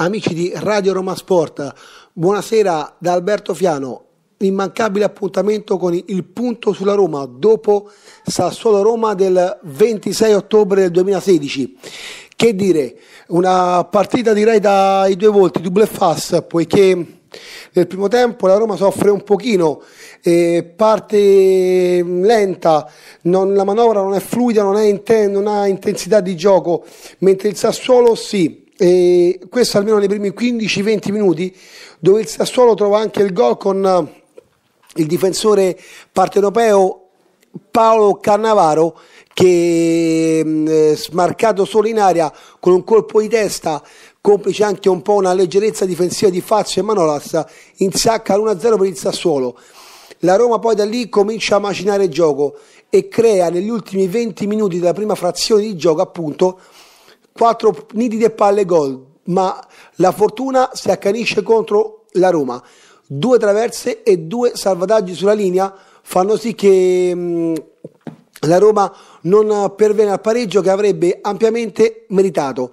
Amici di Radio Roma Sport, buonasera da Alberto Fiano. L'immancabile appuntamento con il punto sulla Roma dopo Sassuolo Roma del 26 ottobre del 2016. Che dire, una partita direi dai due volti, double fast, poiché nel primo tempo la Roma soffre un pochino, eh, parte lenta, non, la manovra non è fluida, non, è inten- non ha intensità di gioco, mentre il Sassuolo sì, e questo almeno nei primi 15-20 minuti, dove il Sassuolo trova anche il gol con eh, il difensore partenopeo Paolo Cannavaro che mm, smarcato solo in aria con un colpo di testa complice anche un po' una leggerezza difensiva di Fazio e Manolas insacca l'1-0 per il Sassuolo la Roma poi da lì comincia a macinare il gioco e crea negli ultimi 20 minuti della prima frazione di gioco appunto 4 nitide palle gol, ma la fortuna si accanisce contro la Roma. Due traverse e due salvataggi sulla linea fanno sì che mm, la Roma non pervenga al pareggio che avrebbe ampiamente meritato.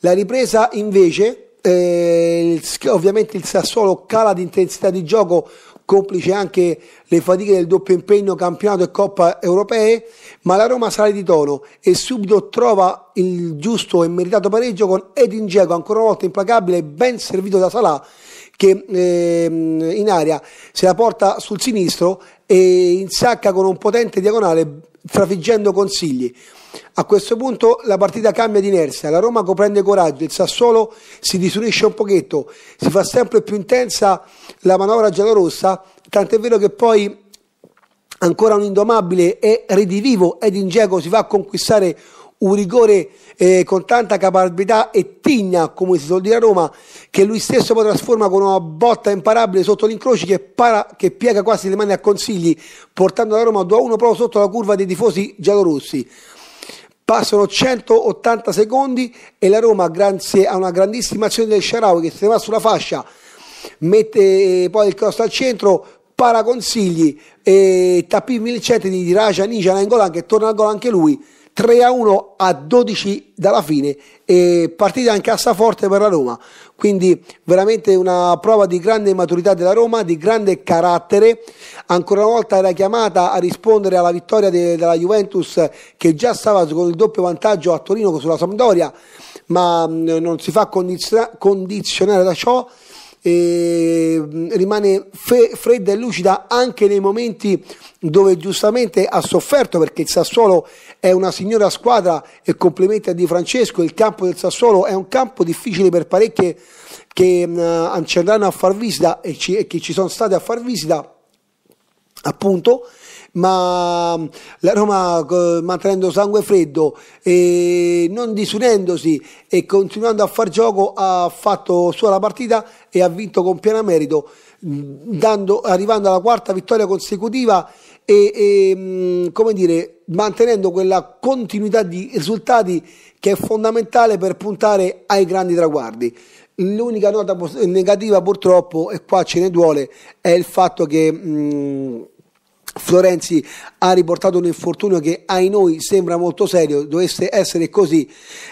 La ripresa invece, eh, ovviamente il Sassuolo cala di intensità di gioco complice anche le fatiche del doppio impegno campionato e Coppa europee, ma la Roma sale di tono e subito trova il giusto e meritato pareggio con Edin Dzeko, ancora una volta implacabile, ben servito da Salah, che eh, in aria se la porta sul sinistro e insacca con un potente diagonale trafiggendo consigli. A questo punto la partita cambia di inerzia, la Roma prende coraggio, il Sassuolo si disunisce un pochetto, si fa sempre più intensa la manovra giallorossa, tant'è vero che poi ancora un indomabile e redivivo ed in si va a conquistare un rigore eh, con tanta capacità e tigna, come si suol dire a Roma, che lui stesso poi trasforma con una botta imparabile sotto l'incroci che, para, che piega quasi le mani a consigli, portando la Roma 2-1 proprio sotto la curva dei tifosi giallorossi. Passano 180 secondi e la Roma, grazie a una grandissima azione del Sharawi che se ne va sulla fascia, mette eh, poi il cross al centro, para consigli e eh, Tappi Milicenti di Raja Ninja Nangolan che torna al gol anche lui. 3 a 1 a 12 dalla fine e partita in cassaforte per la Roma quindi veramente una prova di grande maturità della Roma di grande carattere ancora una volta era chiamata a rispondere alla vittoria de- della Juventus che già stava con il doppio vantaggio a Torino sulla Sampdoria ma mh, mm, non si fa condiziona- condizionare da ciò eh, rimane fe- fredda e lucida anche nei momenti dove giustamente ha sofferto perché il Sassuolo è una signora squadra e complimenti a Di Francesco, il campo del Sassuolo è un campo difficile per parecchie che uh, mm, eh, andranno a far visita e, ci- e che ci sono state a far visita appunto ma la Roma eh, mantenendo sangue freddo e non disunendosi e continuando a far gioco ha fatto sua la partita e ha vinto con pieno merito mm, dando, arrivando alla quarta vittoria consecutiva e, e mm, come dire mantenendo quella continuità di risultati che è fondamentale per puntare ai grandi traguardi l'unica nota negativa purtroppo e qua ce ne duole è il fatto che mh, mm, Florenzi ha riportato un infortunio che ai noi sembra molto serio, dovesse essere così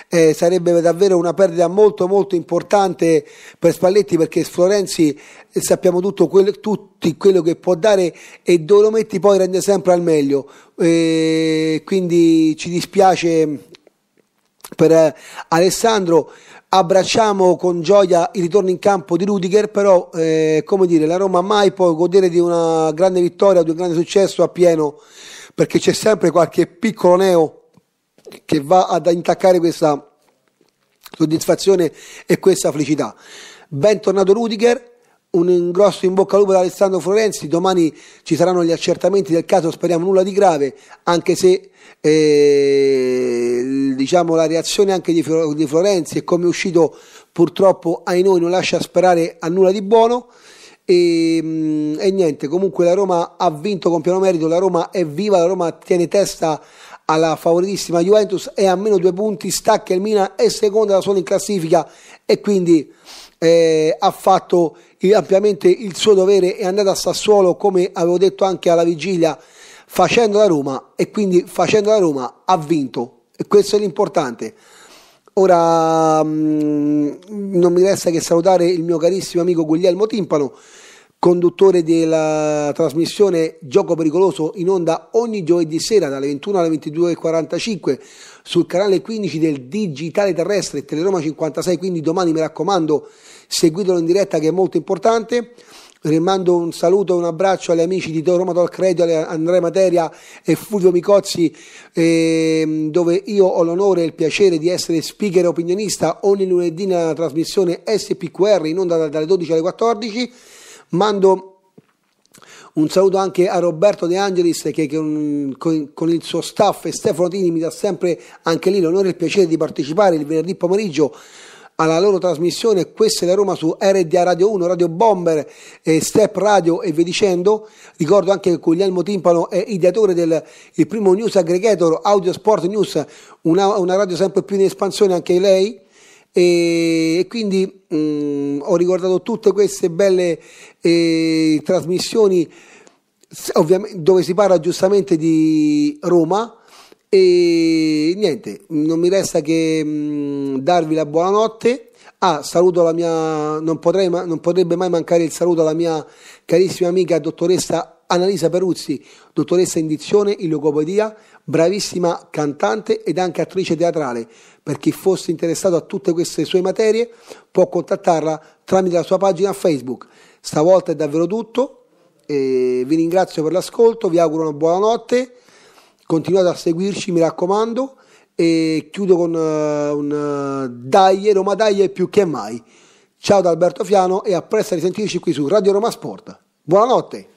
eh, sarebbe davvero una perdita molto molto importante per Spalletti perché Florenzi eh, sappiamo tutto quello, tutti quello che può dare e dove lo metti poi rende sempre al meglio, eh, quindi ci dispiace per eh, Alessandro. Abbracciamo con gioia il ritorno in campo di Rudiger, però eh, come dire, la Roma mai può godere di una grande vittoria, di un grande successo a pieno, perché c'è sempre qualche piccolo neo che va ad intaccare questa soddisfazione e questa felicità. Bentornato Rudiger, un grosso in bocca al lupo ad Alessandro Florenzi, domani ci saranno gli accertamenti del caso, speriamo nulla di grave, anche se eh, diciamo, la reazione anche di, di Florenzi e come è uscito purtroppo ai noi non lascia sperare a nulla di buono. E, ehm, e, niente, comunque la Roma ha vinto con pieno merito, la Roma è viva, la Roma tiene testa alla favoritissima Juventus e a meno due punti stacca il Milan è seconda da sola in classifica e quindi eh, ha fatto ampiamente il suo dovere è andato a Sassuolo come avevo detto anche alla vigilia facendo la Roma e quindi facendo la Roma ha vinto e questo è l'importante ora mh, mm, non mi resta che salutare il mio carissimo amico Guglielmo Timpano conduttore della trasmissione Gioco Pericoloso in onda ogni giovedì sera dalle 21 alle 22.45 sul canale 15 del Digitale Terrestre Teleroma 56, quindi domani mi raccomando seguitelo in diretta che è molto importante. Rimando un saluto e un abbraccio agli amici di Roma Talk Radio, Andrea Materia e Fulvio Micozzi, ehm, dove io ho l'onore e il piacere di essere speaker e opinionista ogni lunedì nella trasmissione SPQR in onda dalle 12 alle 14 Mando un saluto anche a Roberto De Angelis che con, con, il suo staff e Stefano Tini mi dà sempre anche lì l'onore e il piacere di partecipare il venerdì pomeriggio alla loro trasmissione Questa è la Roma su RDA Radio 1, Radio Bomber, Step Radio e via dicendo. Ricordo anche che Guglielmo Timpano è ideatore del primo news aggregator Audio Sport News, una, una radio sempre più in espansione anche lei e quindi mh, mm, ho ricordato tutte queste belle eh, trasmissioni dove si parla giustamente di Roma e niente, non mi resta che mh, mm, darvi la buonanotte. Ah, saluto la mia, non, potrei, non potrebbe mai mancare il saluto alla mia carissima amica dottoressa Annalisa Peruzzi, dottoressa in dizione in logopedia, bravissima cantante ed anche attrice teatrale. Per chi fosse interessato a tutte queste sue materie può contattarla tramite la sua pagina Facebook. Stavolta è davvero tutto, vi ringrazio per l'ascolto, vi auguro una buona notte, continuate a seguirci mi raccomando e chiudo con uh, un uh, Dai Roma Dai più che mai. Ciao da Alberto Fiano e a presto a risentirci qui su Radio Roma Sport. Buonanotte!